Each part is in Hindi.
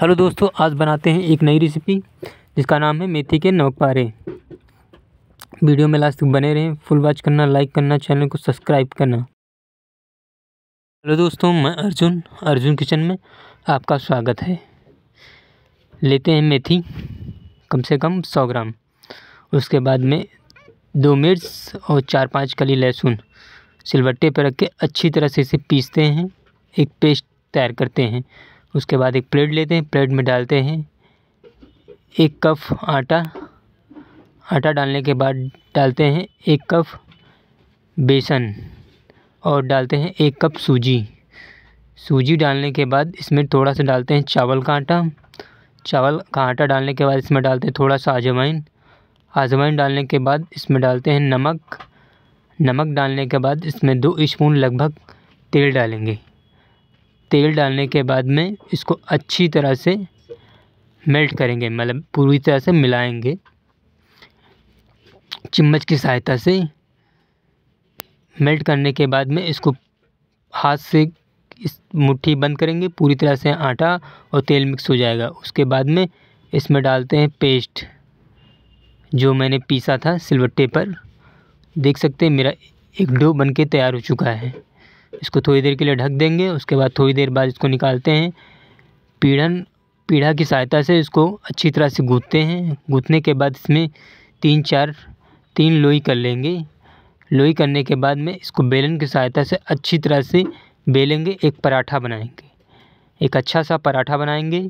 हेलो दोस्तों आज बनाते हैं एक नई रेसिपी जिसका नाम है मेथी के नमकपारे वीडियो में लास्ट तक बने रहें फुल वॉच करना लाइक करना चैनल को सब्सक्राइब करना हेलो दोस्तों मैं अर्जुन अर्जुन किचन में आपका स्वागत है लेते हैं मेथी कम से कम सौ ग्राम उसके बाद में दो मिर्च और चार पाँच कली लहसुन सिलवट्टे पर रख के अच्छी तरह से इसे पीसते हैं एक पेस्ट तैयार करते हैं उसके बाद एक प्लेट लेते हैं प्लेट में डालते हैं एक कप आटा आटा डालने के बाद डालते हैं एक कप बेसन और डालते हैं एक कप सूजी सूजी डालने के बाद इसमें थोड़ा सा डालते हैं चावल का आटा चावल का आटा डालने के बाद इसमें डालते हैं थोड़ा सा अजवाइन अजवाइन डालने के बाद इसमें डालते हैं नमक नमक डालने के बाद इसमें दो स्पून लगभग तेल डालेंगे तेल डालने के बाद में इसको अच्छी तरह से मेल्ट करेंगे मतलब पूरी तरह से मिलाएंगे चम्मच की सहायता से मेल्ट करने के बाद में इसको हाथ से इस मुट्ठी बंद करेंगे पूरी तरह से आटा और तेल मिक्स हो जाएगा उसके बाद में इसमें डालते हैं पेस्ट जो मैंने पीसा था सिलवट्टे पर देख सकते हैं मेरा एक डो बन के तैयार हो चुका है इसको थोड़ी देर के लिए ढक देंगे उसके बाद थोड़ी देर बाद इसको निकालते हैं पीढ़न पीढ़ा की सहायता से इसको अच्छी तरह से गूँथते हैं गूँथने के बाद इसमें तीन चार तीन लोई कर लेंगे लोई करने के बाद में इसको बेलन की सहायता से अच्छी तरह से बेलेंगे एक पराठा बनाएंगे एक अच्छा सा पराठा बनाएंगे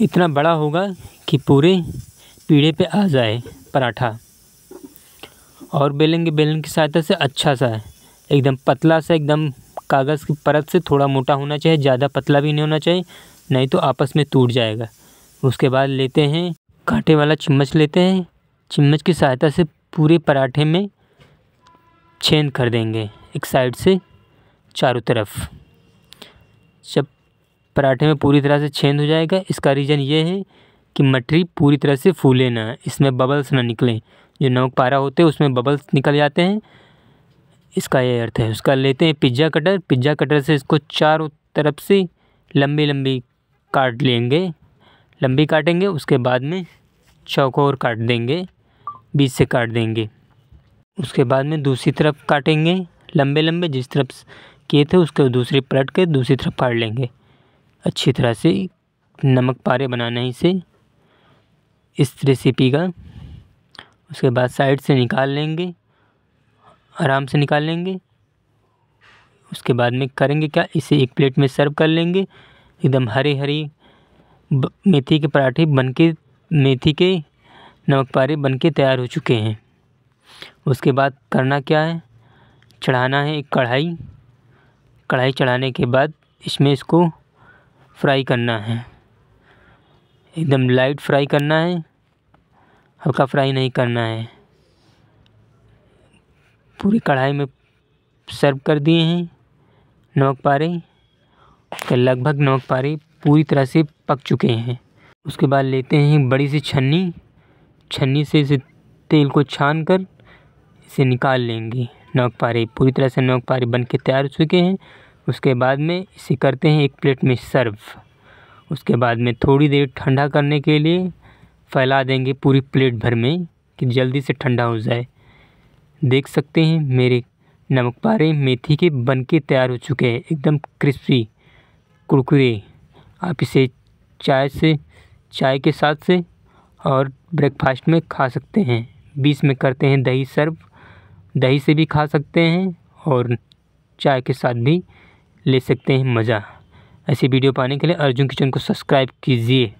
इतना बड़ा होगा कि पूरे पीढ़े पे आ जाए पराठा और बेलेंगे बेलन की सहायता से अच्छा सा है एकदम पतला सा एकदम कागज़ की परत से थोड़ा मोटा होना चाहिए ज़्यादा पतला भी नहीं होना चाहिए नहीं तो आपस में टूट जाएगा उसके बाद लेते हैं कांटे वाला चम्मच लेते हैं चम्मच की सहायता से पूरे पराठे में छेद कर देंगे एक साइड से चारों तरफ जब पराठे में पूरी तरह से छेद हो जाएगा इसका रीज़न ये है कि मटरी पूरी तरह से फूले ना इसमें बबल्स ना निकलें जो नमक पारा होते हैं उसमें बबल्स निकल जाते हैं इसका ये अर्थ है उसका लेते हैं पिज्ज़ा कटर पिज्ज़ा कटर से इसको चारों तरफ से लंबी लंबी काट लेंगे लंबी काटेंगे उसके बाद में चौकोर काट देंगे बीच से काट देंगे उसके बाद में दूसरी तरफ काटेंगे लंबे लंबे जिस तरफ किए थे उसके दूसरी पलट के दूसरी तरफ काट लेंगे अच्छी तरह से नमक पारे बनाना ही से इस रेसिपी का उसके बाद साइड से निकाल लेंगे आराम से निकाल लेंगे उसके बाद में करेंगे क्या इसे एक प्लेट में सर्व कर लेंगे एकदम हरी हरी मेथी के पराठे बन के मेथी के नमक पारे बन के तैयार हो चुके हैं उसके बाद करना क्या है चढ़ाना है एक कढ़ाई कढ़ाई चढ़ाने के बाद इसमें इसको फ्राई करना है एकदम लाइट फ्राई करना है हल्का फ्राई नहीं करना है पूरी कढ़ाई में सर्व कर दिए हैं नमक पारे तो लगभग नमक पारे पूरी तरह से पक चुके हैं उसके बाद लेते हैं बड़ी सी छन्नी छन्नी से इसे तेल को छान कर इसे निकाल लेंगे नमक पारे पूरी तरह से नमक पारे बन के तैयार हो चुके हैं उसके बाद में इसे करते हैं एक प्लेट में सर्व उसके बाद में थोड़ी देर ठंडा करने के लिए फैला देंगे पूरी प्लेट भर में कि जल्दी से ठंडा हो जाए देख सकते हैं मेरे नमक पारे मेथी के बन के तैयार हो चुके हैं एकदम क्रिस्पी कुरकुरे आप इसे चाय से चाय के साथ से और ब्रेकफास्ट में खा सकते हैं बीच में करते हैं दही सर्व दही से भी खा सकते हैं और चाय के साथ भी ले सकते हैं मज़ा ऐसी वीडियो पाने के लिए अर्जुन किचन को सब्सक्राइब कीजिए